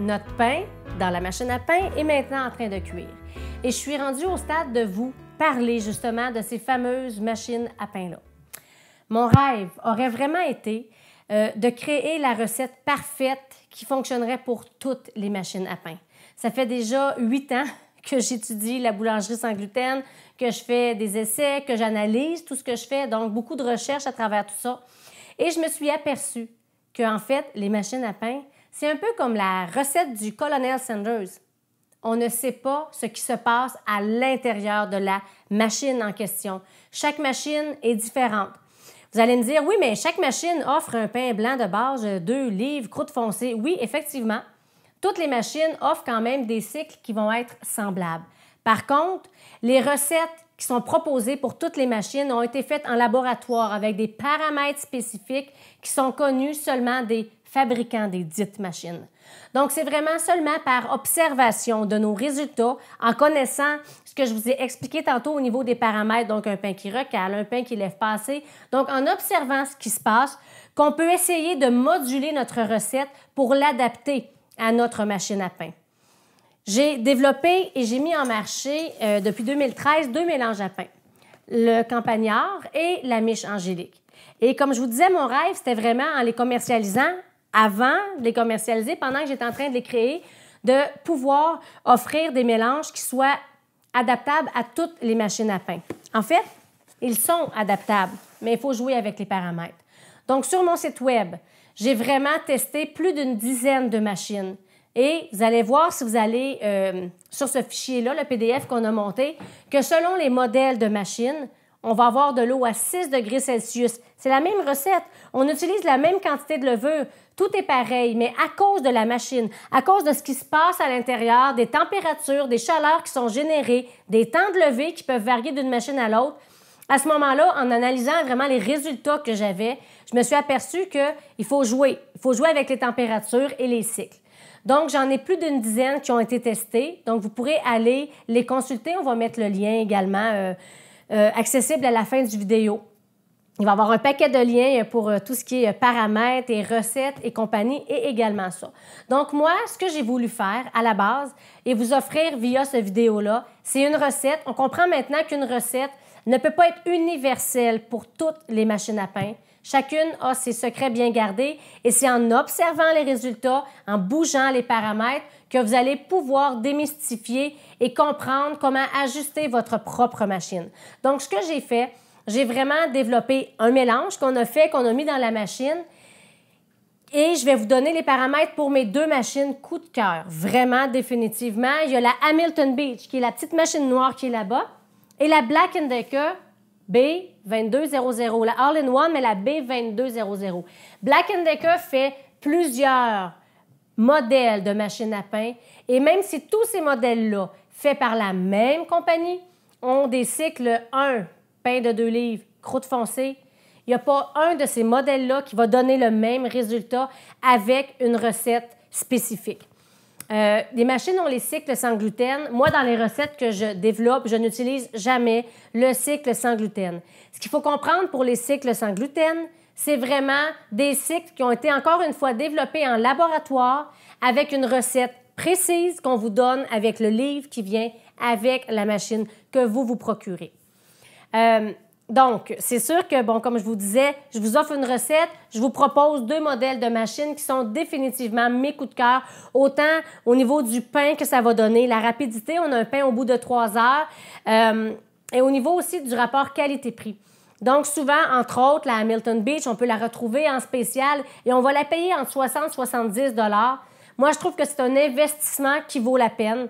Notre pain dans la machine à pain est maintenant en train de cuire. Et je suis rendue au stade de vous parler justement de ces fameuses machines à pain-là. Mon rêve aurait vraiment été euh, de créer la recette parfaite qui fonctionnerait pour toutes les machines à pain. Ça fait déjà huit ans que j'étudie la boulangerie sans gluten, que je fais des essais, que j'analyse tout ce que je fais, donc beaucoup de recherches à travers tout ça. Et je me suis aperçue qu'en fait, les machines à pain, c'est un peu comme la recette du colonel Sanders. On ne sait pas ce qui se passe à l'intérieur de la machine en question. Chaque machine est différente. Vous allez me dire, oui, mais chaque machine offre un pain blanc de base, deux livres, croûte foncée. Oui, effectivement, toutes les machines offrent quand même des cycles qui vont être semblables. Par contre, les recettes qui sont proposées pour toutes les machines ont été faites en laboratoire avec des paramètres spécifiques qui sont connus seulement des fabricant des dites machines. Donc, c'est vraiment seulement par observation de nos résultats, en connaissant ce que je vous ai expliqué tantôt au niveau des paramètres, donc un pain qui recale, un pain qui lève passé. Donc, en observant ce qui se passe, qu'on peut essayer de moduler notre recette pour l'adapter à notre machine à pain. J'ai développé et j'ai mis en marché euh, depuis 2013 deux mélanges à pain, le campagnard et la miche angélique. Et comme je vous disais, mon rêve, c'était vraiment en les commercialisant, avant de les commercialiser, pendant que j'étais en train de les créer, de pouvoir offrir des mélanges qui soient adaptables à toutes les machines à pain. En fait, ils sont adaptables, mais il faut jouer avec les paramètres. Donc, sur mon site Web, j'ai vraiment testé plus d'une dizaine de machines. Et vous allez voir si vous allez euh, sur ce fichier-là, le PDF qu'on a monté, que selon les modèles de machines, on va avoir de l'eau à 6 degrés Celsius. C'est la même recette. On utilise la même quantité de levure. Tout est pareil, mais à cause de la machine, à cause de ce qui se passe à l'intérieur, des températures, des chaleurs qui sont générées, des temps de levée qui peuvent varier d'une machine à l'autre, à ce moment-là, en analysant vraiment les résultats que j'avais, je me suis aperçue qu'il faut jouer. Il faut jouer avec les températures et les cycles. Donc, j'en ai plus d'une dizaine qui ont été testées. Donc, vous pourrez aller les consulter. On va mettre le lien également euh, euh, accessible à la fin du vidéo. Il va y avoir un paquet de liens pour euh, tout ce qui est euh, paramètres et recettes et compagnie et également ça. Donc moi, ce que j'ai voulu faire à la base et vous offrir via ce vidéo-là, c'est une recette. On comprend maintenant qu'une recette, ne peut pas être universel pour toutes les machines à pain. Chacune a ses secrets bien gardés et c'est en observant les résultats, en bougeant les paramètres, que vous allez pouvoir démystifier et comprendre comment ajuster votre propre machine. Donc, ce que j'ai fait, j'ai vraiment développé un mélange qu'on a fait, qu'on a mis dans la machine. Et je vais vous donner les paramètres pour mes deux machines coup de cœur. Vraiment, définitivement. Il y a la Hamilton Beach, qui est la petite machine noire qui est là-bas. Et la Black Decker B2200, la All-in-One, mais la B2200. Black Decker fait plusieurs modèles de machines à pain. Et même si tous ces modèles-là, faits par la même compagnie, ont des cycles 1, pain de 2 livres, croûte foncée, il n'y a pas un de ces modèles-là qui va donner le même résultat avec une recette spécifique. Euh, les machines ont les cycles sans gluten. Moi, dans les recettes que je développe, je n'utilise jamais le cycle sans gluten. Ce qu'il faut comprendre pour les cycles sans gluten, c'est vraiment des cycles qui ont été encore une fois développés en laboratoire avec une recette précise qu'on vous donne avec le livre qui vient avec la machine que vous vous procurez. Euh, donc, c'est sûr que, bon, comme je vous disais, je vous offre une recette, je vous propose deux modèles de machines qui sont définitivement mes coups de cœur, autant au niveau du pain que ça va donner, la rapidité, on a un pain au bout de trois heures, euh, et au niveau aussi du rapport qualité-prix. Donc, souvent, entre autres, la Hamilton Beach, on peut la retrouver en spécial et on va la payer en 60 et 70 Moi, je trouve que c'est un investissement qui vaut la peine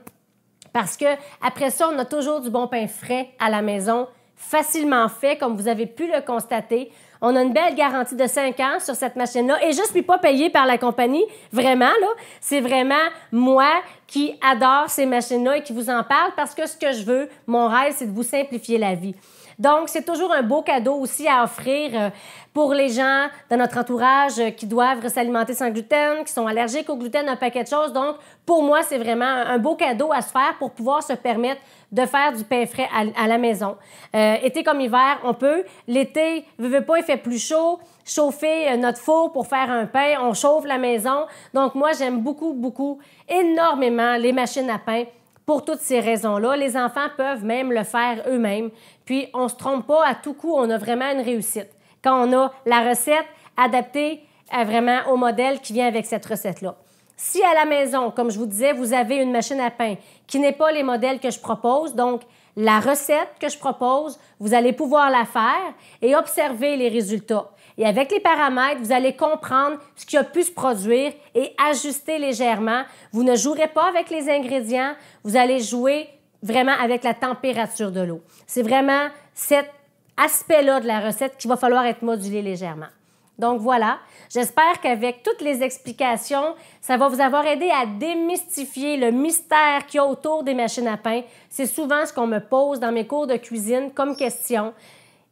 parce que après ça, on a toujours du bon pain frais à la maison facilement fait, comme vous avez pu le constater. On a une belle garantie de 5 ans sur cette machine-là. Et je ne suis pas payée par la compagnie, vraiment. là. C'est vraiment moi qui adore ces machines-là et qui vous en parle parce que ce que je veux, mon rêve, c'est de vous simplifier la vie. Donc, c'est toujours un beau cadeau aussi à offrir euh, pour les gens dans notre entourage euh, qui doivent s'alimenter sans gluten, qui sont allergiques au gluten, un paquet de choses. Donc, pour moi, c'est vraiment un beau cadeau à se faire pour pouvoir se permettre de faire du pain frais à, la maison. Euh, été comme hiver, on peut. L'été, ne veut pas, il fait plus chaud. Chauffer notre four pour faire un pain, on chauffe la maison. Donc moi, j'aime beaucoup, beaucoup, énormément les machines à pain. Pour toutes ces raisons-là, les enfants peuvent même le faire eux-mêmes. Puis on ne se trompe pas, à tout coup, on a vraiment une réussite. Quand on a la recette adaptée à euh, vraiment au modèle qui vient avec cette recette-là. Si à la maison, comme je vous disais, vous avez une machine à pain qui n'est pas les modèles que je propose, donc la recette que je propose, vous allez pouvoir la faire et observer les résultats. Et avec les paramètres, vous allez comprendre ce qui a pu se produire et ajuster légèrement. Vous ne jouerez pas avec les ingrédients, vous allez jouer vraiment avec la température de l'eau. C'est vraiment cet aspect-là de la recette qu'il va falloir être modulé légèrement. Donc voilà, j'espère qu'avec toutes les explications, ça va vous avoir aidé à démystifier le mystère qu'il y a autour des machines à pain. C'est souvent ce qu'on me pose dans mes cours de cuisine comme question.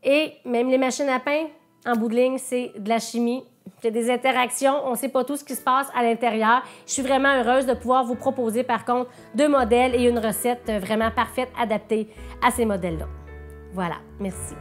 Et même les machines à pain, en bout c'est de la chimie. C'est des interactions, on ne sait pas tout ce qui se passe à l'intérieur. Je suis vraiment heureuse de pouvoir vous proposer par contre deux modèles et une recette vraiment parfaite adaptée à ces modèles-là. Voilà, merci.